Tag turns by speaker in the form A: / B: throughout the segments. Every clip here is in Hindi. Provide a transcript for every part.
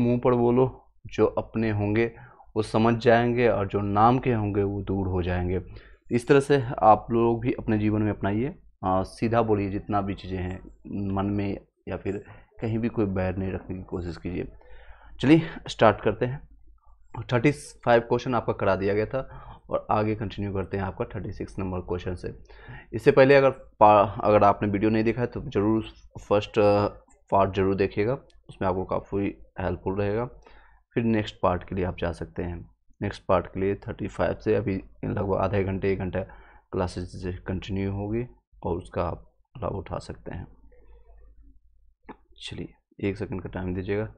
A: मुंह पर बोलो जो अपने होंगे वो समझ जाएंगे और जो नाम के होंगे वो दूर हो जाएंगे इस तरह से आप लोग भी अपने जीवन में अपनाइए सीधा बोलिए जितना भी चीज़ें हैं मन में या फिर कहीं भी कोई बैर नहीं रखने की कोशिश कीजिए चलिए स्टार्ट करते हैं थर्टी फाइव क्वेश्चन आपका करा दिया गया था और आगे कंटिन्यू करते हैं आपका थर्टी सिक्स नंबर क्वेश्चन से इससे पहले अगर अगर आपने वीडियो नहीं देखा है तो ज़रूर फर्स्ट पार्ट uh, ज़रूर देखिएगा उसमें आपको काफ़ी हेल्पफुल रहेगा फिर नेक्स्ट पार्ट के लिए आप जा सकते हैं नेक्स्ट पार्ट के लिए थर्टी फाइव से अभी लगभग आधे घंटे एक क्लासेज क्लासेस कंटिन्यू होगी और उसका आप लाभ उठा सकते हैं चलिए एक सेकंड का टाइम दीजिएगा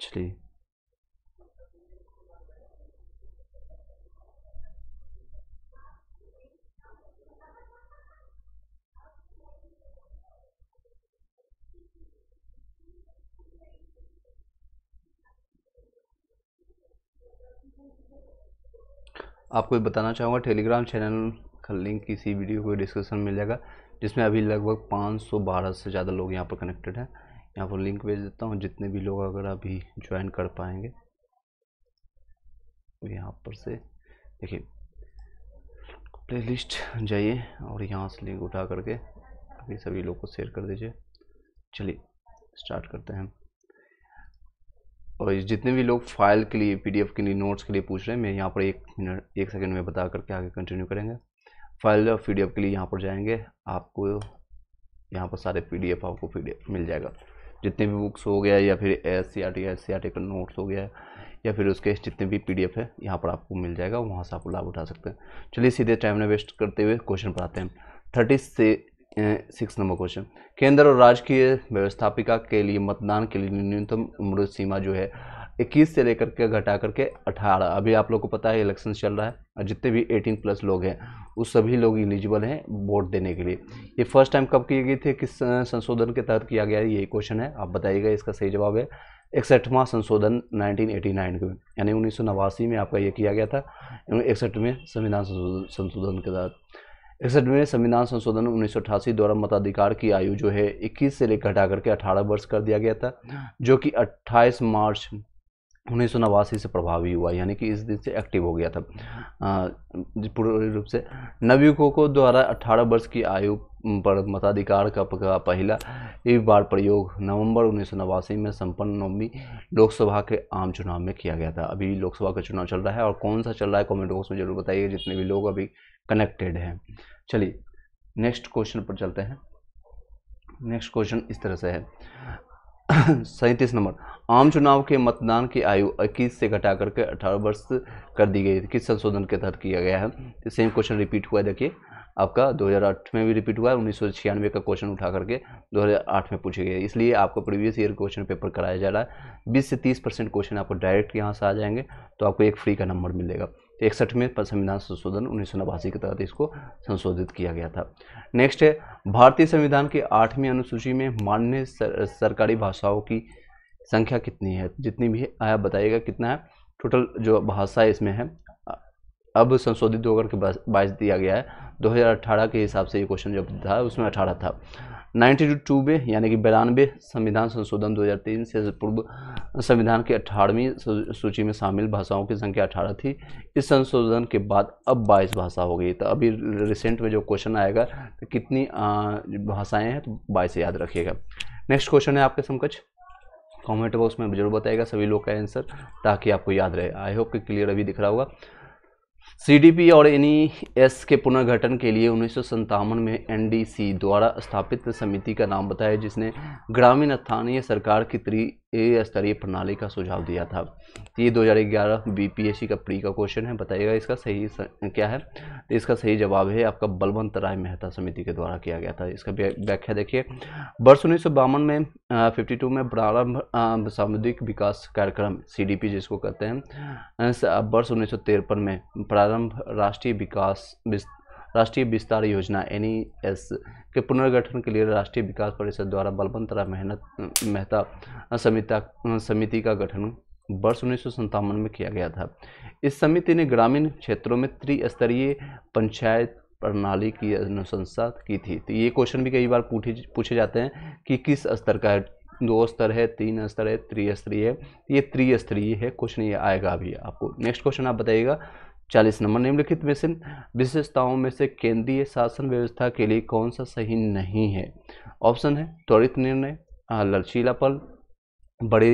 A: चलिए आपको बताना चाहूँगा टेलीग्राम चैनल का लिंक किसी वीडियो को डिस्क्रिप्शन में मिल जाएगा जिसमें अभी लगभग 512 से ज़्यादा लोग यहाँ पर कनेक्टेड हैं यहाँ पर लिंक भेज देता हूँ जितने भी लोग अगर अभी ज्वाइन कर पाएंगे तो यहाँ पर से देखिए प्ले लिस्ट जाइए और यहाँ से लिंक उठा करके अभी सभी लोग को शेयर कर दीजिए चलिए स्टार्ट करते हैं और जितने भी लोग फाइल के लिए पीडीएफ के लिए नोट्स के लिए पूछ रहे हैं मैं यहाँ पर एक मिनट एक सेकंड में बता करके आगे कंटिन्यू करेंगे फाइल और पीडीएफ के लिए यहाँ पर जाएंगे आपको यहाँ पर सारे पीडीएफ आपको पीडीएफ मिल जाएगा जितने भी बुक्स हो गया या फिर S C R T S C R T का नोट्स हो गया या फिर उसके जितने भी पी डी एफ है यहाँ पर आपको मिल जाएगा वहाँ से आप लाभ उठा सकते हैं चलिए सीधे टाइम ने वेस्ट करते हुए क्वेश्चन पर आते हैं थर्टी से सिक्स नंबर क्वेश्चन केंद्र और राजकीय व्यवस्थापिका के लिए मतदान के लिए न्यूनतम उम्र सीमा जो है इक्कीस से लेकर के घटा करके अठारह अभी आप लोग को पता है इलेक्शन चल रहा है और जितने भी एटीन प्लस लोग हैं उस सभी लोग एलिजिबल हैं वोट देने के लिए ये फर्स्ट टाइम कब किए गए थे किस संशोधन के तहत किया गया यही क्वेश्चन है आप बताइएगा इसका सही जवाब है इकसठवां संशोधन नाइनटीन नाइन के यानी उन्नीस में आपका ये किया गया था इकसठवें संविधान संशोधन के तहत इकसठवें संविधान संशोधन उन्नीस द्वारा मताधिकार की आयु जो है 21 से लेकर घटा करके 18 वर्ष कर दिया गया था जो कि 28 मार्च उन्नीस सौ नवासी से प्रभावी हुआ यानी कि इस दिन से एक्टिव हो गया था पूरे रूप से नवयुवकों को द्वारा 18 वर्ष की आयु पर मताधिकार का पहला एक बार प्रयोग नवंबर उन्नीस में संपन्न नौमी लोकसभा के आम चुनाव में किया गया था अभी लोकसभा का चुनाव चल रहा है और कौन सा चल रहा है कमेंट बॉक्स में जरूर बताइए जितने भी लोग अभी कनेक्टेड हैं चलिए नेक्स्ट क्वेश्चन पर चलते हैं नेक्स्ट क्वेश्चन इस तरह से है सैंतीस नंबर आम चुनाव के मतदान की आयु 21 से घटा करके 18 वर्ष कर दी गई किस संशोधन के तहत किया गया है सेम क्वेश्चन रिपीट हुआ है देखिए आपका 2008 में भी रिपीट हुआ है उन्नीस का क्वेश्चन उठा करके 2008 में पूछे गए इसलिए आपको प्रीवियस ईयर क्वेश्चन पेपर कराया जा रहा है 20 से 30 परसेंट क्वेश्चन आपको डायरेक्ट यहाँ से आ जाएंगे तो आपको एक फ्री का नंबर मिलेगा इकसठवें संविधान संशोधन उन्नीस के तहत इसको संशोधित किया गया था नेक्स्ट है भारतीय संविधान के आठवीं अनुसूची में मान्य सरकारी भाषाओं की संख्या कितनी है जितनी भी आया बताइएगा कितना है टोटल जो भाषा इसमें है अब संशोधित होकर के बाईस दिया गया है 2018 के हिसाब से ये क्वेश्चन जब था उसमें 18 था टू में यानी कि बिरानवे संविधान संशोधन 2003 से पूर्व संविधान की अठारहवीं सूची में शामिल भाषाओं की संख्या अठारह थी इस संशोधन के बाद अब बाईस भाषा हो गई तो अभी रिसेंट में जो क्वेश्चन आएगा तो कितनी भाषाएं हैं तो बाईस याद रखिएगा नेक्स्ट क्वेश्चन है आपके समकक्ष कमेंट बॉक्स में जरूर बताएगा सभी लोग का आंसर ताकि आपको याद रहे आई होप कि क्लियर अभी दिख रहा होगा सीडीपी और एन e के पुनर्गठन के लिए उन्नीस में एनडीसी द्वारा स्थापित समिति का नाम बताया जिसने ग्रामीण स्थानीय सरकार की ए स्तरीय प्रणाली का सुझाव दिया था ये 2011 बीपीएससी का प्री का क्वेश्चन है बताइएगा इसका सही स... क्या है तो इसका सही जवाब है आपका बलवंत राय मेहता समिति के द्वारा किया गया था इसका व्याख्या देखिए वर्ष उन्नीस में फिफ्टी में प्रारंभ सामुदायिक विकास कार्यक्रम सी जिसको कहते हैं वर्ष उन्नीस में प्रारंभ राष्ट्रीय विकास राष्ट्रीय विस्तार योजना एन के पुनर्गठन के लिए राष्ट्रीय विकास परिषद द्वारा बलवंत राय मेहनत मेहता समिति समिति का गठन वर्ष उन्नीस में किया गया था इस समिति ने ग्रामीण क्षेत्रों में त्रिस्तरीय पंचायत प्रणाली की अनुशंसा की थी तो ये क्वेश्चन भी कई बार पूछे पूछे जाते हैं कि किस स्तर का है दो स्तर है तीन स्तर है त्रिस्तरीय है ये त्रिस्तरीय है क्वेश्चन ये आएगा अभी आपको नेक्स्ट क्वेश्चन आप बताइएगा चालीस नंबर निम्नलिखित में से विशेषताओं में से केंद्रीय शासन व्यवस्था के लिए कौन सा सही नहीं है ऑप्शन है त्वरित निर्णय लचीलापन बड़े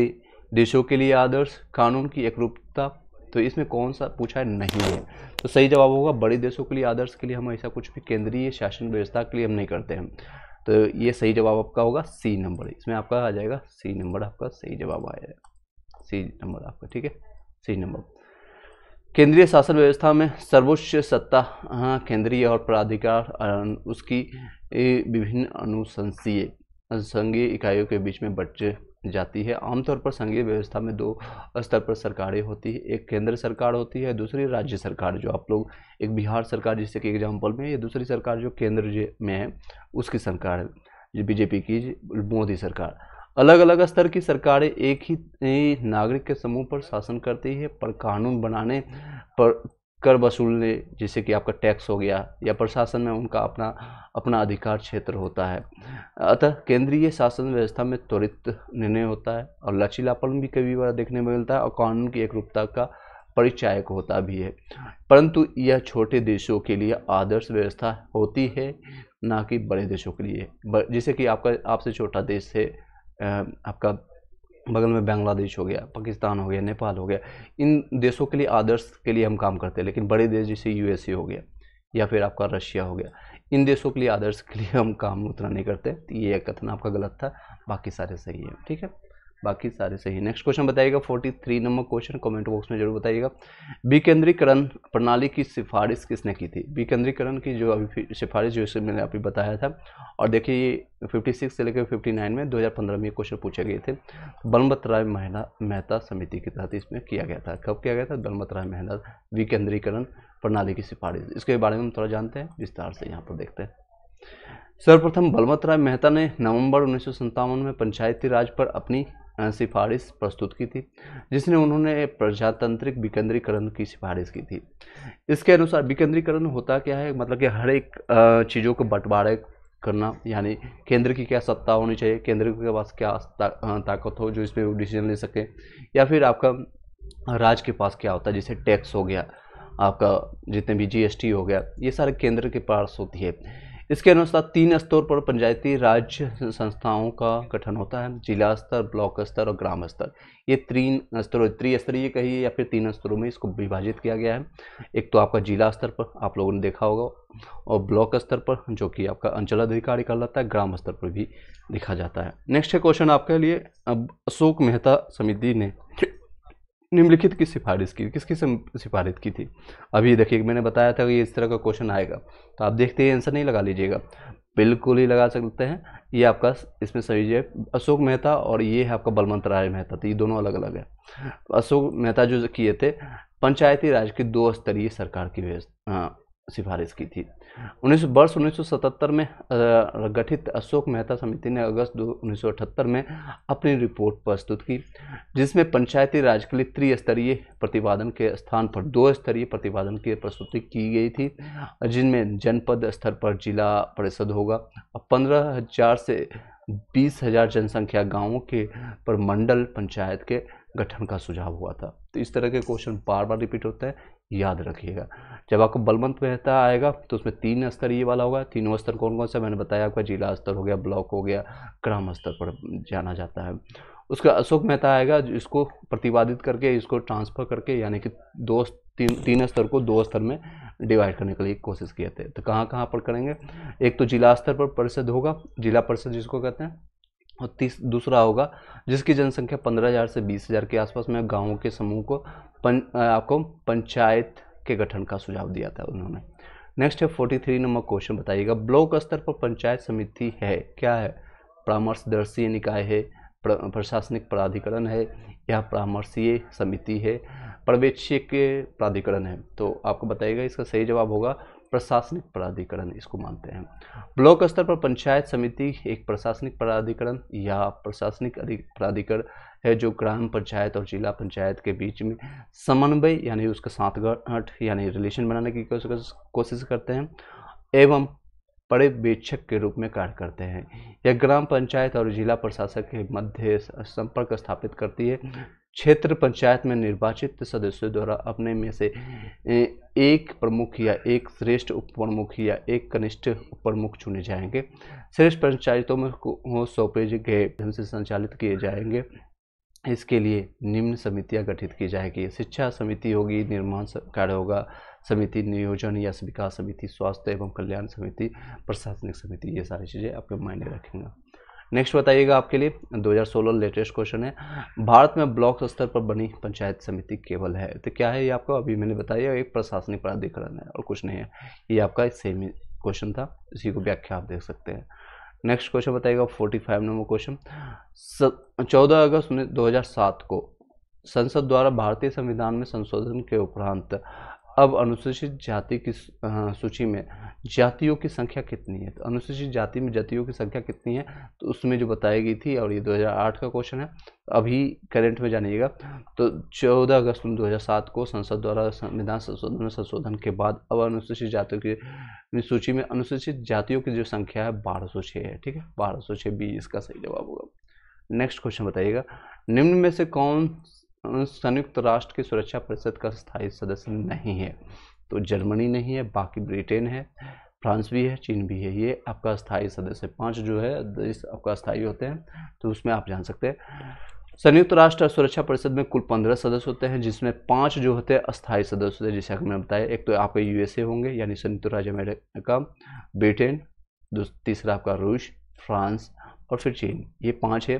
A: देशों के लिए आदर्श कानून की एकरूपता तो इसमें कौन सा पूछा है नहीं है तो सही जवाब होगा बड़े देशों के लिए आदर्श के लिए हम ऐसा कुछ भी केंद्रीय शासन व्यवस्था के लिए हम नहीं करते हैं तो ये सही जवाब आपका होगा सी नंबर इसमें आपका आ जाएगा सी नंबर आपका सही जवाब आएगा सी नंबर आपका ठीक है सी नंबर केंद्रीय शासन व्यवस्था में सर्वोच्च सत्ता हाँ, केंद्रीय और प्राधिकार उसकी विभिन्न अनुशंसीय संघीय इकाइयों के बीच में बच जाती है आमतौर पर संघीय व्यवस्था में दो स्तर पर सरकारें होती है एक केंद्र सरकार होती है दूसरी राज्य सरकार जो आप लोग एक बिहार सरकार जिससे कि एग्जाम्पल में या दूसरी सरकार जो केंद्र में है उसकी सरकार है बीजेपी की मोदी सरकार अलग अलग स्तर की सरकारें एक ही नागरिक के समूह पर शासन करती है पर कानून बनाने पर कर वसूलने जैसे कि आपका टैक्स हो गया या प्रशासन में उनका अपना अपना अधिकार क्षेत्र होता है अतः केंद्रीय शासन व्यवस्था में त्वरित निर्णय होता है और लचीलापन भी कई बार देखने में मिलता है और कानून की एकरूपता का परिचायक होता भी है परंतु यह छोटे देशों के लिए आदर्श व्यवस्था होती है ना कि बड़े देशों के लिए जैसे कि आपका आपसे छोटा देश है आपका बगल में बांग्लादेश हो गया पाकिस्तान हो गया नेपाल हो गया इन देशों के लिए आदर्श के लिए हम काम करते हैं लेकिन बड़े देश जैसे यू हो गया या फिर आपका रशिया हो गया इन देशों के लिए आदर्श के लिए हम काम उतना नहीं करते तो ये कथन आपका गलत था बाकी सारे सही है ठीक है बाकी सारे सही नेक्स्ट क्वेश्चन बताइएगा 43 नंबर क्वेश्चन कमेंट बॉक्स में जरूर बताइएगा विकेंद्रीकरण प्रणाली की सिफारिश किसने की थी विकेंद्रीकरण की जो अभी सिफारिश जो मैंने अभी बताया था और देखिए 56 से लेकर 59 में 2015 में ये क्वेश्चन पूछे गए थे बलमत राय महिला मेहता समिति के तहत इसमें किया गया था कब किया गया था बलमत राय महिला विकेंद्रीकरण प्रणाली की सिफारिश इसके बारे में हम थोड़ा जानते हैं विस्तार से यहाँ पर देखते हैं सर्वप्रथम बलमत राय मेहता ने नवंबर उन्नीस में पंचायती राज पर अपनी सिफारिश प्रस्तुत की थी जिसने उन्होंने प्रजातांत्रिक विकेंद्रीकरण की सिफारिश की थी इसके अनुसार विकेंद्रीकरण होता क्या है मतलब कि हर एक चीज़ों को बंटवारे करना यानी केंद्र की क्या सत्ता होनी चाहिए केंद्र के पास क्या ता, ताकत हो जो इस पर डिसीजन ले सके या फिर आपका राज्य के पास क्या होता है जैसे टैक्स हो गया आपका जितने भी जीएसटी हो गया ये सारे केंद्र के पास होती है इसके अनुसार तीन स्तर पर पंचायती राज संस्थाओं का गठन होता है जिला स्तर ब्लॉक स्तर और ग्राम स्तर ये तीन स्तरों त्रिस्तरीय कहिए या फिर तीन स्तरों में इसको विभाजित किया गया है एक तो आपका जिला स्तर पर आप लोगों ने देखा होगा और ब्लॉक स्तर पर जो कि आपका अंचल अधिकारी लाता है ग्राम स्तर पर भी लिखा जाता है नेक्स्ट है क्वेश्चन आपके लिए अब अशोक मेहता समिति ने निम्नलिखित की सिफारिश की किसकी सिफारिश की थी अभी देखिए मैंने बताया था कि इस तरह का क्वेश्चन आएगा तो आप देखते ही आंसर नहीं लगा लीजिएगा बिल्कुल ही लगा सकते हैं ये आपका इसमें सही है अशोक मेहता और ये है आपका बलवंत राय मेहता तो ये दोनों अलग अलग है अशोक मेहता जो किए थे पंचायती राज की दो स्तरीय सरकार की व्यवस्था सिफारिश की थी उन्नीस वर्ष उन्नीस में गठित अशोक मेहता समिति ने अगस्त दो उन्नीस में अपनी रिपोर्ट प्रस्तुत की जिसमें पंचायती राज के लिए त्रिस्तरीय प्रतिपादन के स्थान पर दो स्तरीय प्रतिपादन की प्रस्तुति की गई थी जिनमें जनपद स्तर पर जिला परिषद होगा और पंद्रह हजार से बीस हजार जनसंख्या गांवों के पर मंडल पंचायत के गठन का सुझाव हुआ था तो इस तरह के क्वेश्चन बार बार रिपीट होते हैं याद रखिएगा जब आपको बलवंत मेहता आएगा तो उसमें तीन स्तर ये वाला होगा तीनों स्तर कौन कौन सा मैंने बताया आपका जिला स्तर हो गया ब्लॉक हो गया ग्राम स्तर पर जाना जाता है उसका अशोक मेहता आएगा इसको प्रतिपादित करके इसको ट्रांसफ़र करके यानी कि दो तीन तीन स्तर को दो स्तर में डिवाइड करने के लिए कोशिश किए थे तो कहाँ कहाँ पर करेंगे एक तो जिला स्तर पर परिषद होगा जिला परिषद जिसको कहते हैं और तीस दूसरा होगा जिसकी जनसंख्या पंद्रह हज़ार से बीस हज़ार के आसपास में गांवों के समूह को पन, आपको पंचायत के गठन का सुझाव दिया था उन्होंने नेक्स्ट है फोर्टी थ्री नंबर क्वेश्चन बताइएगा ब्लॉक स्तर पर पंचायत समिति है क्या है परामर्शदर्शीय निकाय है प्र, प्रशासनिक प्राधिकरण है या परामर्शीय समिति है पर्यवेक्षक प्राधिकरण है तो आपको बताइएगा इसका सही जवाब होगा प्रशासनिक प्राधिकरण इसको मानते हैं ब्लॉक स्तर पर पंचायत समिति एक प्रशासनिक प्राधिकरण या प्रशासनिक प्राधिकरण है जो ग्राम पंचायत और जिला पंचायत के बीच में समन्वय यानी उसके साथ गठ यानी रिलेशन बनाने की कोशिश करते हैं एवं पर्यवेक्षक के रूप में कार्य करते हैं यह ग्राम पंचायत और जिला प्रशासक के मध्य संपर्क स्थापित करती है क्षेत्र पंचायत में निर्वाचित सदस्यों द्वारा अपने में से एक प्रमुख या एक श्रेष्ठ उप प्रमुख या एक कनिष्ठ उप प्रमुख चुने जाएंगे श्रेष्ठ पंचायतों में सौंपे गए ढंग से संचालित किए जाएंगे इसके लिए निम्न समितियां गठित की जाएगी शिक्षा समिति होगी निर्माण कार्य होगा समिति नियोजन या विकास समिति स्वास्थ्य एवं कल्याण समिति प्रशासनिक समिति ये सारी चीज़ें आपके मायने रखेंगे नेक्स्ट बताइएगा आपके लिए 2016 लेटेस्ट क्वेश्चन है भारत में ब्लॉक स्तर पर बनी पंचायत समिति केवल है तो क्या है ये आपको अभी मैंने बताया एक प्रशासनिक प्राधिकरण है और कुछ नहीं है ये आपका सेम क्वेश्चन था इसी को व्याख्या आप देख सकते हैं नेक्स्ट क्वेश्चन बताइएगा 45 नंबर क्वेश्चन चौदह अगस्त दो को संसद द्वारा भारतीय संविधान में संशोधन के उपरांत अब अनुसूचित जाति की सूची में जातियों की संख्या कितनी है तो अनुसूचित जाति में जातियों की संख्या कितनी है तो उसमें जो बताई गई थी और ये 2008 का क्वेश्चन है अभी करंट में जानिएगा तो 14 अगस्त 2007 को संसद द्वारा संविधान संशोधन संशोधन के बाद अब अनुसूचित जातियों की सूची में अनुसूचित जातियों की जो संख्या है बारह है ठीक है बारह सौ बी इसका सही जवाब होगा नेक्स्ट क्वेश्चन बताइएगा निम्न में से कौन संयुक्त राष्ट्र की सुरक्षा परिषद का स्थायी सदस्य नहीं है तो जर्मनी नहीं है बाकी ब्रिटेन है फ्रांस भी है चीन भी है ये आपका स्थायी सदस्य पांच जो है देश आपका स्थायी होते हैं तो उसमें आप जान सकते हैं संयुक्त राष्ट्र सुरक्षा परिषद में कुल पंद्रह सदस्य होते हैं जिसमें पांच जो होते हैं अस्थायी सदस्य होते हैं जैसे कि मैंने बताया एक तो आपके यूएसए होंगे यानी संयुक्त राज्य अमेरिका ब्रिटेन तीसरा आपका रूस फ्रांस और फिर चीन ये पाँच है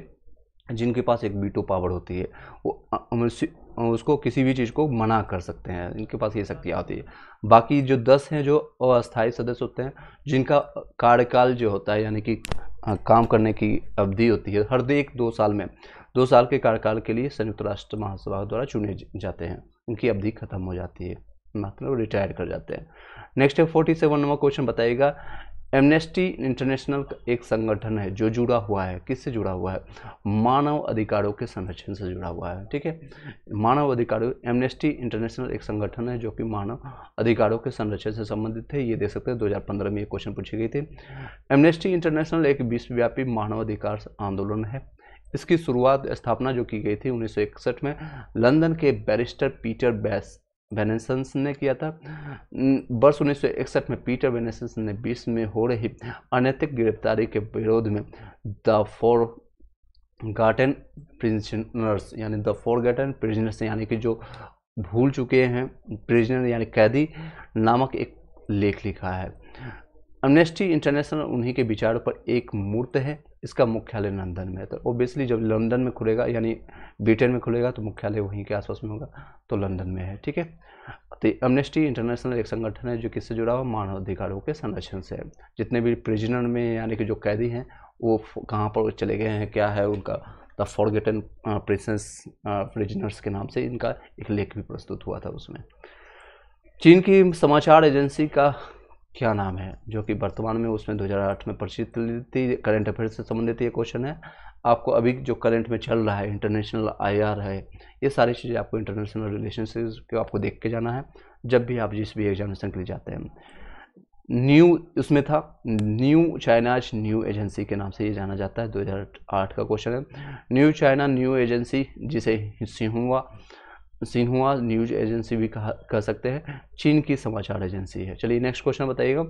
A: जिनके पास एक बीटो पावर होती है वो उसको किसी भी चीज़ को मना कर सकते हैं इनके पास ये शक्तियाँ होती है बाकी जो दस हैं जो अस्थायी सदस्य होते हैं जिनका कार्यकाल जो होता है यानी कि काम करने की अवधि होती है हर एक दो साल में दो साल के कार्यकाल के लिए संयुक्त राष्ट्र महासभा द्वारा चुने जाते हैं उनकी अवधि खत्म हो जाती है मतलब रिटायर कर जाते हैं नेक्स्ट है फोर्टी सेवन नंबर क्वेश्चन बताइएगा एमनेस्टी इंटरनेशनल एक संगठन है जो जुड़ा हुआ है किससे जुड़ा हुआ है मानव अधिकारों के संरक्षण से जुड़ा हुआ है ठीक है मानव अधिकारों एमनेस्टी इंटरनेशनल एक संगठन है जो कि मानव अधिकारों के संरक्षण से संबंधित है ये देख सकते हैं 2015 में ये क्वेश्चन पूछी गई थी एमनेस्टी इंटरनेशनल एक विश्वव्यापी मानव अधिकार आंदोलन है इसकी शुरुआत स्थापना जो की गई थी उन्नीस में लंदन के बैरिस्टर पीटर बैस वेनेसंस ने किया था वर्ष उन्नीस में पीटर वेनेसंस ने बीस में हो रही अनैतिक गिरफ्तारी के विरोध में द फोर गार्टन प्रिजनर्स यानी द फोर गार्टन प्रिजनर्स यानी कि जो भूल चुके हैं प्रिजनर यानी कैदी नामक एक लेख लिखा है अमनेस्टी इंटरनेशनल उन्हीं के विचारों पर एक मूर्त है इसका मुख्यालय लंदन में है तो ओबियसली जब लंदन में खुलेगा यानी ब्रिटेन में खुलेगा तो मुख्यालय वहीं के आसपास में होगा तो लंदन में है ठीक है तो एमनेस्टी इंटरनेशनल एक संगठन है जो किससे जुड़ा हुआ मानवाधिकारों के संरक्षण से है जितने भी प्रिजनर में यानी कि जो कैदी हैं वो कहाँ पर चले गए हैं क्या है उनका द फॉरगेटन प्रिंसेस प्रिजनर्स के नाम से इनका एक लेख भी प्रस्तुत हुआ था उसमें चीन की समाचार एजेंसी का क्या नाम है जो कि वर्तमान में उसमें 2008 में प्रचलित करंट अफेयर से संबंधित ये क्वेश्चन है आपको अभी जो करंट में चल रहा है इंटरनेशनल आईआर है ये सारी चीज़ें आपको इंटरनेशनल रिलेशनशिप को आपको देख के जाना है जब भी आप जिस भी एग्जामिनेशन के लिए जाते हैं न्यू उसमें था न्यू चाइनाज न्यू एजेंसी के नाम से ये जाना जाता है दो का क्वेश्चन है न्यू चाइना न्यू एजेंसी जिसे हुआ सिन्हुआ न्यूज एजेंसी भी कहा कह सकते हैं चीन की समाचार एजेंसी है चलिए नेक्स्ट क्वेश्चन बताइएगा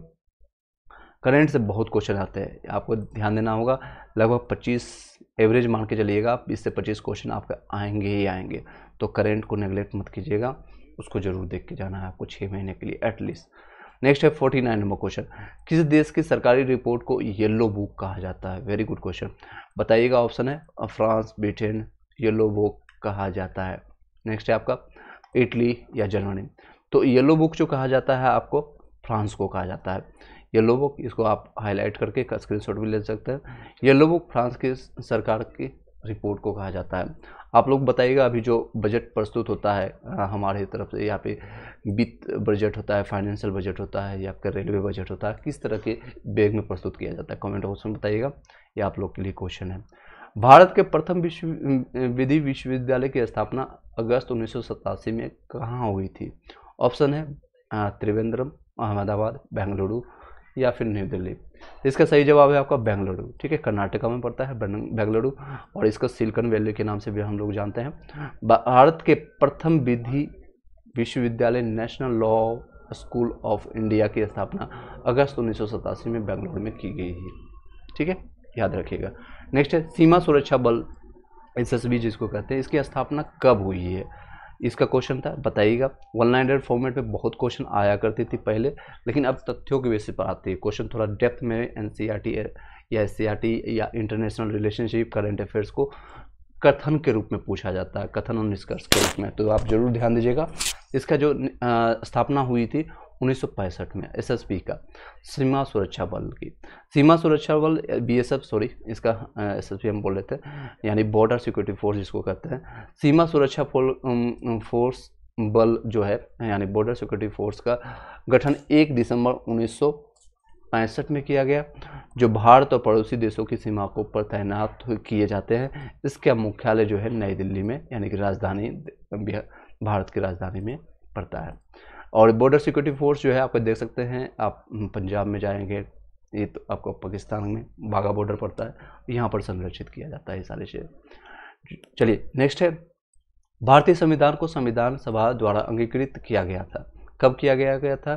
A: करंट से बहुत क्वेश्चन आते हैं आपको ध्यान देना होगा लगभग 25 एवरेज मान के चलिएगा बीस से 25 क्वेश्चन आपके आएंगे ही आएंगे तो करंट को नेग्लेक्ट मत कीजिएगा उसको ज़रूर देख के जाना है आपको छः महीने के लिए एटलीस्ट नेक्स्ट है फोर्टी नाइन नंबर क्वेश्चन किस देश की सरकारी रिपोर्ट को येल्लो बुक कहा जाता है वेरी गुड क्वेश्चन बताइएगा ऑप्शन है फ्रांस ब्रिटेन येल्लो बुक कहा जाता है नेक्स्ट है आपका इटली या जर्मनी तो येलो बुक जो कहा जाता है आपको फ्रांस को कहा जाता है येलो बुक इसको आप हाईलाइट करके स्क्रीनशॉट भी ले सकते हैं येलो बुक फ्रांस की सरकार की रिपोर्ट को कहा जाता है आप लोग बताइएगा अभी जो बजट प्रस्तुत होता है हमारे तरफ से यहाँ पे वित्त बजट होता है फाइनेंशियल बजट होता है या आपका रेलवे बजट होता है किस तरह के बैग में प्रस्तुत किया जाता है कमेंट ऑप्शन बताइएगा ये आप लोग के लिए क्वेश्चन है भारत के प्रथम विश्व विधि विश्वविद्यालय की स्थापना अगस्त उन्नीस में कहाँ हुई थी ऑप्शन है त्रिवेंद्रम अहमदाबाद बेंगलुरु या फिर न्यू दिल्ली इसका सही जवाब है आपका बेंगलुरु ठीक है कर्नाटका में पड़ता है बेंगलुरु और इसको सिल्कन वैली के नाम से भी हम लोग जानते हैं भारत के प्रथम विधि विश्वविद्यालय National Law School of India की स्थापना अगस्त उन्नीस में बेंगलुरु में की गई है ठीक है याद रखिएगा नेक्स्ट है सीमा सुरक्षा बल एसएसबी जिसको कहते हैं इसकी स्थापना कब हुई है इसका क्वेश्चन था बताइएगा वन लाइनर फॉर्मेट में बहुत क्वेश्चन आया करती थी पहले लेकिन अब तथ्यों के बेसिस पर आती है क्वेश्चन थोड़ा डेप्थ में एन e या एस e या इंटरनेशनल रिलेशनशिप करेंट अफेयर्स को कथन के रूप में पूछा जाता है कथन और निष्कर्ष के रूप में तो आप जरूर ध्यान दीजिएगा इसका जो आ, स्थापना हुई थी उन्नीस में एसएसपी का सीमा सुरक्षा बल की सीमा सुरक्षा बल बीएसएफ सॉरी इसका एसएसपी हम बोल रहे थे यानी बॉर्डर सिक्योरिटी फोर्स जिसको कहते हैं सीमा सुरक्षा फोर्स बल जो है यानी बॉर्डर सिक्योरिटी फोर्स का गठन एक दिसंबर उन्नीस पैंसठ में किया गया जो भारत और पड़ोसी देशों की सीमा को पर तैनात किए जाते हैं इसका मुख्यालय जो है नई दिल्ली में यानी कि राजधानी भारत की राजधानी में पड़ता है और बॉर्डर सिक्योरिटी फोर्स जो है आपको देख सकते हैं आप हम्म, पंजाब में जाएंगे ये तो आपको पाकिस्तान में बाघा बॉर्डर पड़ता है यहाँ पर संरक्षित किया जाता है ये सारे शेयर चलिए नेक्स्ट है भारतीय संविधान को संविधान सभा द्वारा अंगीकृत किया गया था कब किया गया गया था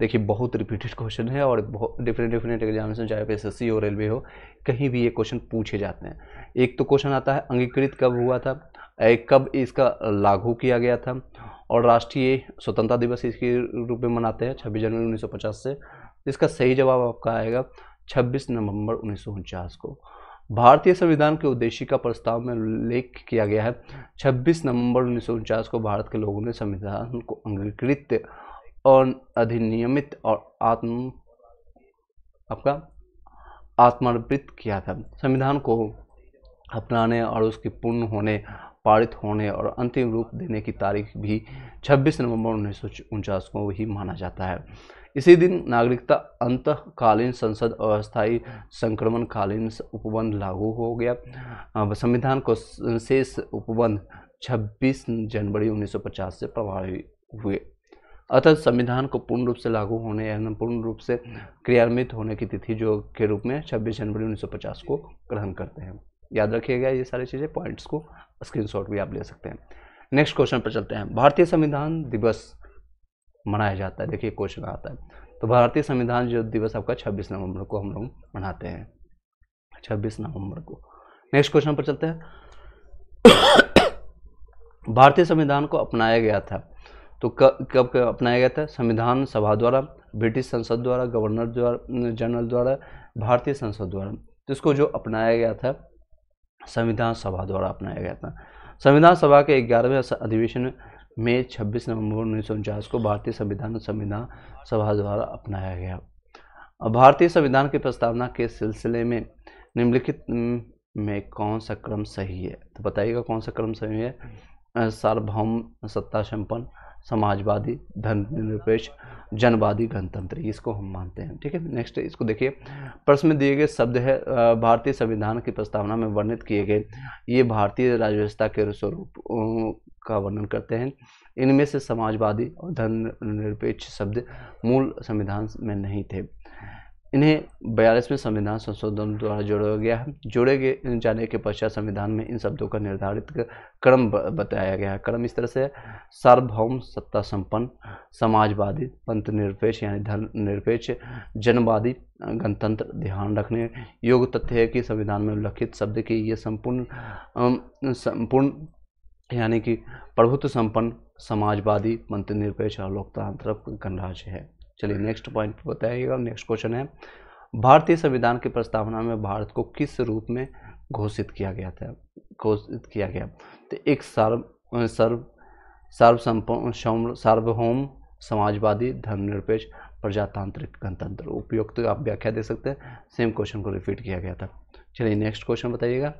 A: देखिए बहुत रिपीटेड क्वेश्चन है और बहुत डिफरेंट डिफरेंट एग्जामिनेशन चाहे एस एस हो रेलवे हो कहीं भी ये क्वेश्चन पूछे जाते हैं एक तो क्वेश्चन आता है अंगीकृत कब हुआ था कब इसका लागू किया गया था और राष्ट्रीय स्वतंत्रता दिवस इसके रूप में मनाते हैं छब्बीस जनवरी उन्नीस से इसका सही जवाब आपका आएगा 26 नवंबर उन्नीस को भारतीय संविधान के उद्देश्य का प्रस्ताव में उल्लेख किया गया है 26 नवंबर उन्नीस को भारत के लोगों ने संविधान को अंगीकृत और अधिनियमित और आत्म आपका आत्मर्पित किया था संविधान को अपनाने और उसके पूर्ण होने पारित होने और अंतिम रूप देने की तारीख भी 26 नवंबर उन्नीस को ही माना जाता है इसी दिन नागरिकता अंतकालीन संसद अस्थायी संक्रमणकालीन उपबंध लागू हो गया संविधान को शेष उपबंध 26 जनवरी 1950 से प्रभावी हुए अतः संविधान को पूर्ण रूप से लागू होने या पूर्ण रूप से क्रियान्वित होने की तिथि जो के रूप में 26 जनवरी 1950 को ग्रहण करते हैं याद रखिएगा ये सारी चीज़ें पॉइंट्स को स्क्रीनशॉट भी आप ले सकते हैं नेक्स्ट क्वेश्चन पर चलते हैं भारतीय संविधान दिवस मनाया जाता है देखिए क्वेश्चन आता है तो भारतीय संविधान जो दिवस आपका 26 नवंबर को हम लोग मनाते हैं 26 नवंबर को नेक्स्ट क्वेश्चन पर चलते हैं भारतीय संविधान को अपनाया गया था तो कब कब अपनाया गया था संविधान सभा द्वारा ब्रिटिश संसद द्वारा गवर्नर द्वारा जनरल द्वारा भारतीय संसद द्वारा तो इसको जो अपनाया गया था संविधान सभा द्वारा अपनाया गया था संविधान सभा के ग्यारहवें अधिवेशन में 26 नवंबर उन्नीस को भारतीय संविधान संविधान सभा द्वारा अपनाया गया भारतीय संविधान की प्रस्तावना के सिलसिले में निम्नलिखित में कौन सा क्रम सही है तो बताइएगा कौन सा क्रम सही है सार्वभौम सत्ता संपन्न समाजवादी धन निरपेक्ष जनवादी गणतंत्र इसको हम मानते हैं ठीक है नेक्स्ट इसको देखिए प्रश्न में दिए गए शब्द है भारतीय संविधान की प्रस्तावना में वर्णित किए गए ये भारतीय राजव्यवस्था के स्वरूप का वर्णन करते हैं इनमें से समाजवादी और धर्मनिरपेक्ष निरपेक्ष शब्द मूल संविधान में नहीं थे इन्हें बयालीसवें संविधान संशोधन द्वारा जोड़ा गया है जोड़े गए जाने के पश्चात संविधान में इन शब्दों का निर्धारित क्रम बताया गया है क्रम इस तरह से सार्वभौम सत्ता संपन्न समाजवादी पंथ निरपेक्ष यानी धर्म निरपेक्ष जनवादी गणतंत्र ध्यान रखने योग तथ्य है कि संविधान में उल्लिखित शब्द की ये संपूर्ण संपूर्ण यानी कि प्रभुत्व संपन्न समाजवादी पंथ निरपेक्ष और लोकतांत्रिक गणराज्य है चलिए नेक्स्ट पॉइंट पर बताइएगा नेक्स्ट क्वेश्चन है भारतीय संविधान की प्रस्तावना में भारत को किस रूप में घोषित किया गया था घोषित किया गया तो एक सर्व सर्व सार्वसम्प सार्वभौम समाजवादी धर्मनिरपेक्ष प्रजातांत्रिक गणतंत्र उपयुक्त आप व्याख्या दे सकते हैं सेम क्वेश्चन को रिपीट किया गया था चलिए नेक्स्ट क्वेश्चन बताइएगा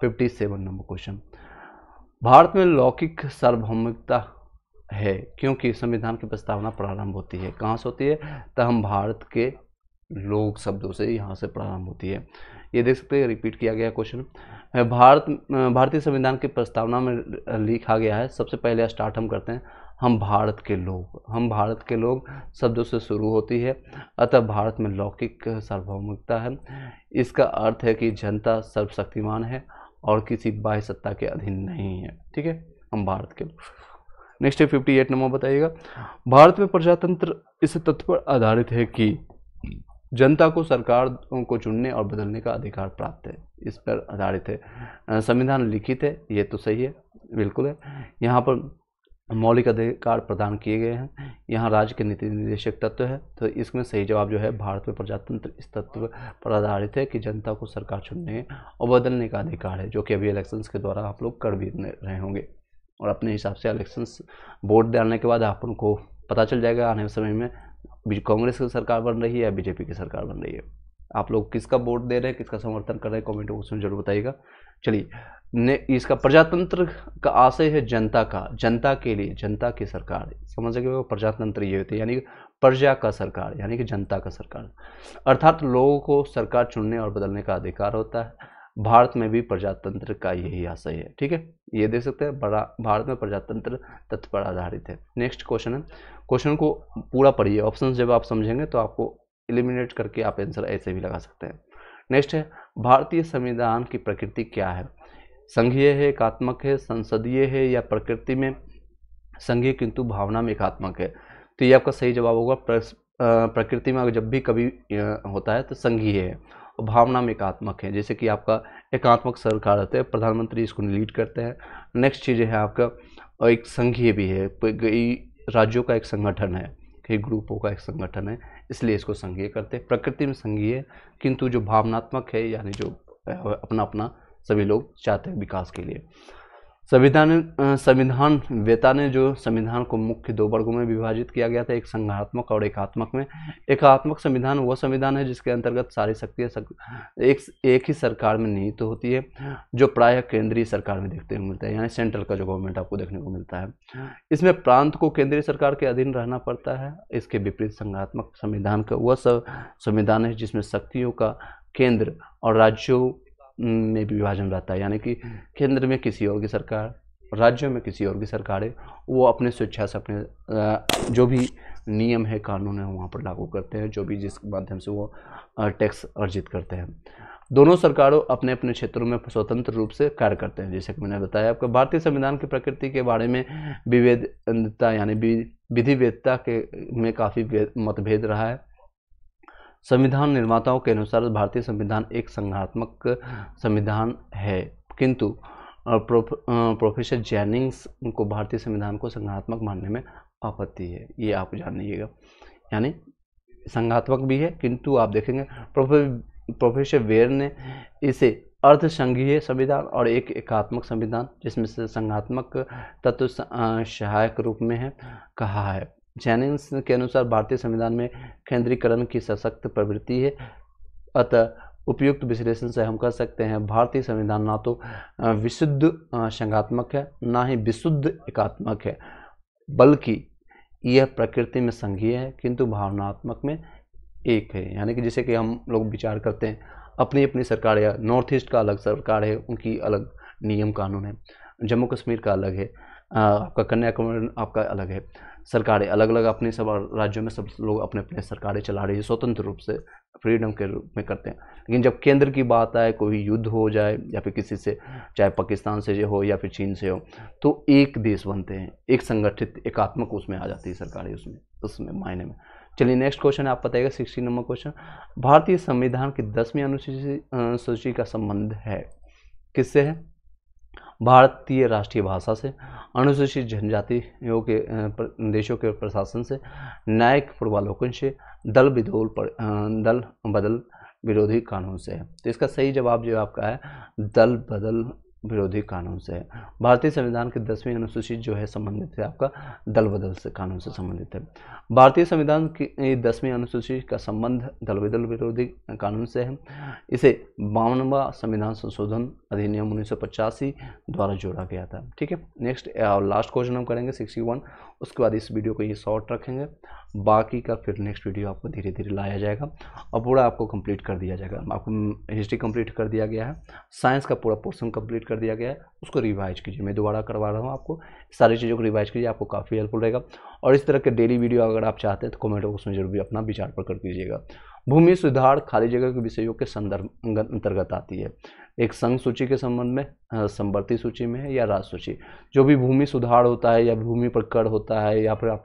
A: fifty seven number question Bharat में लौकिक सार्वभौमिकता है क्योंकि संविधान की प्रस्तावना प्रारंभ होती है कहाँ से होती है हम भारत के लोग शब्दों से यहाँ से प्रारंभ होती है ये देख सकते हैं रिपीट किया गया क्वेश्चन भारत भारतीय संविधान की प्रस्तावना में लिखा गया है सबसे पहले स्टार्ट हम करते हैं हम भारत के लोग हम भारत के लोग शब्दों से शुरू होती है अतः भारत में लौकिक सार्वभौमिकता है इसका अर्थ है कि जनता सर्वशक्तिमान है और किसी बाह्य सत्ता के अधीन नहीं है ठीक है हम भारत के लोग नेक्स्ट है फिफ्टी एट नंबर बताइएगा भारत में प्रजातंत्र इस तत्व पर आधारित है कि जनता को सरकार को चुनने और बदलने का अधिकार प्राप्त है इस पर आधारित है संविधान लिखित है ये तो सही है बिल्कुल है यहाँ पर मौलिक अधिकार प्रदान किए गए हैं यहाँ राज्य के नीति निर्देशक तत्व है तो इसमें सही जवाब जो है भारत में प्रजातंत्र इस तत्व पर आधारित है कि जनता को सरकार चुनने और बदलने का अधिकार है जो कि अभी इलेक्शंस के द्वारा आप लोग कर भी रहे होंगे और अपने हिसाब से इलेक्शन वोट डालने के बाद आप उनको पता चल जाएगा आने समय में कांग्रेस की सरकार बन रही है या बीजेपी की सरकार बन रही है आप लोग किसका वोट दे रहे हैं किसका समर्थन कर रहे हैं कॉमेंट बॉक्स में जरूर बताइएगा चलिए ने इसका प्रजातंत्र का आशय है जनता का जनता के लिए जनता की सरकार समझ सके प्रजातंत्र ये होती है यानी प्रजा का सरकार यानी कि जनता का सरकार अर्थात लोगों को सरकार चुनने और बदलने का अधिकार होता है भारत में भी प्रजातंत्र का यही आशय है ठीक है ये देख सकते हैं बड़ा भारत में प्रजातंत्र तत्व पर आधारित है नेक्स्ट क्वेश्चन है क्वेश्चन को पूरा पढ़िए ऑप्शन जब आप समझेंगे तो आपको एलिमिनेट करके आप आंसर ऐसे भी लगा सकते हैं नेक्स्ट है भारतीय संविधान की प्रकृति क्या है संघीय है एकात्मक है संसदीय है या प्रकृति में संघीय किंतु भावना में एकात्मक है तो ये आपका सही जवाब होगा प्रकृति में जब भी कभी होता है तो संघीय है भावना में एकात्मक हैं जैसे कि आपका एकात्मक सरकार रहते हैं प्रधानमंत्री इसको लीड करते हैं नेक्स्ट चीज़ है आपका एक संघीय भी है कई राज्यों का एक संगठन है कई ग्रुपों का एक संगठन है इसलिए इसको संघीय करते हैं प्रकृति में संघीय है किंतु जो भावनात्मक है यानी जो अपना अपना सभी लोग चाहते हैं विकास के लिए संविधान संविधान वेता ने जो संविधान को मुख्य दो वर्गों में विभाजित किया गया था एक संघात्मक और एकात्मक में एकात्मक संविधान वह संविधान है जिसके अंतर्गत सारी शक्तियाँ सक, एक एक ही सरकार में निहित तो होती है जो प्रायः केंद्रीय सरकार में देखते हुए मिलता है यानी सेंट्रल का जो गवर्नमेंट आपको देखने को मिलता है इसमें प्रांत को केंद्रीय सरकार के अधीन रहना पड़ता है इसके विपरीत संघात्मक संविधान का वह संविधान है जिसमें शक्तियों का केंद्र और राज्यों में भी विभाजन रहता है यानी कि हम्म। केंद्र में किसी और की सरकार राज्यों में किसी और की सरकारें वो अपने स्वेच्छा से अपने जो भी नियम है कानून है वहाँ पर लागू करते हैं जो भी जिस माध्यम से वो टैक्स अर्जित करते हैं दोनों सरकारों अपने अपने क्षेत्रों में स्वतंत्र रूप से कार्य करते हैं जैसे कि मैंने बताया आपका भारतीय संविधान की प्रकृति के बारे में विवेदता यानी विधिवेदता के में काफ़ी मतभेद रहा है संविधान निर्माताओं के अनुसार भारतीय संविधान एक संघात्मक संविधान है किंतु प्रोफेसर जैनिंग्स को भारतीय संविधान को संघात्मक मानने में आपत्ति है ये आप जान लीजिएगा यानी संघात्मक भी है किंतु आप देखेंगे प्रोफेसर वेर ने इसे अर्धसंघीय संविधान और एक एकात्मक संविधान जिसमें से संघात्मक तत्व सहायक रूप में है कहा है जैनिंस के अनुसार भारतीय संविधान में केंद्रीकरण की सशक्त प्रवृत्ति है अतः उपयुक्त विश्लेषण से हम कह सकते हैं भारतीय संविधान ना तो विशुद्ध संघात्मक है ना ही विशुद्ध एकात्मक है बल्कि यह प्रकृति में संघीय है किंतु भावनात्मक में एक है यानी कि जैसे कि हम लोग विचार करते हैं अपनी अपनी सरकार या नॉर्थ ईस्ट का अलग सरकार है उनकी अलग नियम कानून है जम्मू कश्मीर का अलग है आपका कन्या कुमारी आपका अलग है सरकारें अलग अलग अपने सब राज्यों में सब लोग अपने अपने सरकारें चला रही है स्वतंत्र रूप से फ्रीडम के रूप में करते हैं लेकिन जब केंद्र की बात आए कोई युद्ध हो जाए या फिर किसी से चाहे पाकिस्तान से हो या फिर चीन से हो तो एक देश बनते हैं एक संगठित एकात्मक उसमें आ जाती है सरकारें उसमें उसमें मायने में चलिए नेक्स्ट क्वेश्चन आप बताइएगा सिक्सटी नंबर क्वेश्चन भारतीय संविधान की दसवीं अनुसूची अनुसूची का संबंध है किससे है भारतीय राष्ट्रीय भाषा से अनुसूचित जनजातियों के देशों के प्रशासन से न्यायिक पूर्वालोकन से दल विदोल पर दल बदल विरोधी कानून से है तो इसका सही जवाब जो आपका है दल बदल विरोधी कानून से है भारतीय संविधान के दसवीं अनुसूची जो है संबंधित है आपका दल बदल से कानून से संबंधित है भारतीय संविधान की दसवीं अनुसूची का संबंध दल बदल विरोधी कानून से है इसे बावनवा संविधान संशोधन अधिनियम उन्नीस द्वारा जोड़ा गया था ठीक है नेक्स्ट और लास्ट क्वेश्चन हम करेंगे सिक्सटी उसके बाद इस वीडियो को ये शॉर्ट रखेंगे बाकी का फिर नेक्स्ट वीडियो आपको धीरे धीरे लाया जाएगा और पूरा आपको कंप्लीट कर दिया जाएगा आपको हिस्ट्री कंप्लीट कर दिया गया है साइंस का पूरा पोर्सन कंप्लीट कर दिया गया है उसको रिवाइज कीजिए मैं दोबारा करवा रहा हूँ आपको सारी चीज़ों को रिवाइज कीजिए आपको काफ़ी हेल्पफुल रहेगा और इस तरह के डेली वीडियो अगर आप चाहते हैं तो कमेंट बॉक्स में जरूर अपना विचार प्रकट कीजिएगा भूमि सुधार खाली जगह के विषयों के संदर्भ अंतर्गत आती है एक संघ सूची के संबंध में संवर्ती सूची में है या राज सूची जो भी भूमि सुधार होता है या भूमि पर कर होता है या फिर आप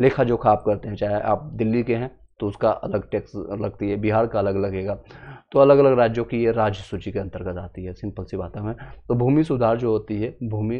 A: लेखा जोखा आप करते हैं चाहे आप दिल्ली के हैं तो उसका अलग टैक्स लगती है बिहार का अलग लगेगा तो अलग अलग राज्यों की ये राज्य सूची के अंतर्गत आती है सिंपल सी बात है तो भूमि सुधार जो होती है भूमि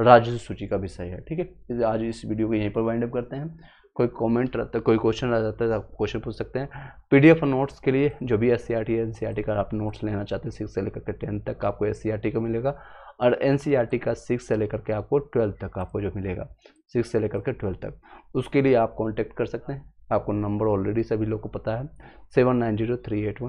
A: राज्य सूची का विषय है ठीक है आज इस वीडियो को यहीं पर वाइंड अप करते हैं कोई कमेंट रहता है कोई क्वेश्चन रह जाता है तो आप क्वेश्चन पूछ सकते हैं पीडीएफ और नोट्स के लिए जो भी S C R T N C R T का आप नोट्स लेना चाहते हैं सिक्स से लेकर के टेंथ तक आपको एस सी आर टी का मिलेगा और एन सी आर टी का सिक्स से लेकर के आपको ट्वेल्थ तक आपको जो मिलेगा सिक्स से लेकर के ट्वेल्थ तक उसके लिए आप कॉन्टैक्ट कर सकते हैं आपको नंबर ऑलरेडी सभी लोग को पता है seven nine zero three eight one